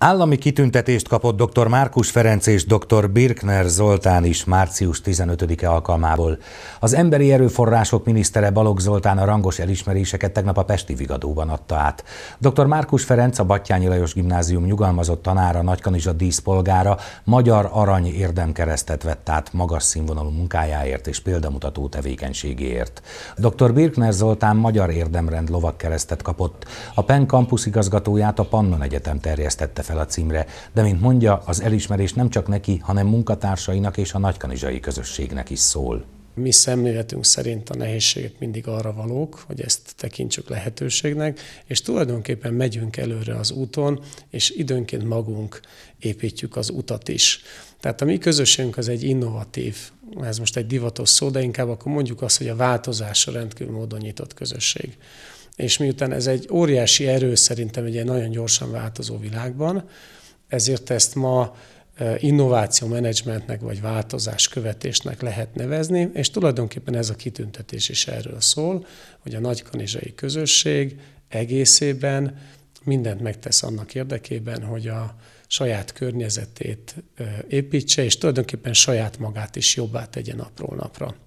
Állami kitüntetést kapott dr. Márkus Ferenc és dr. Birkner Zoltán is március 15-e alkalmából. Az emberi erőforrások minisztere Balogh Zoltán a rangos elismeréseket tegnap a Pesti Vigadóban adta át. Dr. Márkus Ferenc a Battyányi Lajos Gimnázium nyugalmazott tanára, Nagykanizsa díszpolgára Magyar Arany érdemkeresztet vett át magas színvonalú munkájáért és példamutató tevékenységéért. Dr. Birkner Zoltán Magyar Érdemrend lovakkeresztet kapott. A PEN Campus igazgatóját a Pannon Egyetem terjesztette fel a címre, de mint mondja, az elismerés nem csak neki, hanem munkatársainak és a nagykanizsai közösségnek is szól. Mi szemléletünk szerint a nehézségek mindig arra valók, hogy ezt tekintsük lehetőségnek, és tulajdonképpen megyünk előre az úton, és időnként magunk építjük az utat is. Tehát a mi közösségünk az egy innovatív, ez most egy divatos szó, de inkább akkor mondjuk azt, hogy a változásra rendkívül módon nyitott közösség és miután ez egy óriási erő szerintem egy ilyen nagyon gyorsan változó világban, ezért ezt ma e, innováció menedzsmentnek vagy változás követésnek lehet nevezni, és tulajdonképpen ez a kitüntetés is erről szól, hogy a nagykanizsai közösség egészében mindent megtesz annak érdekében, hogy a saját környezetét e, építse, és tulajdonképpen saját magát is jobbá tegyen napról napra.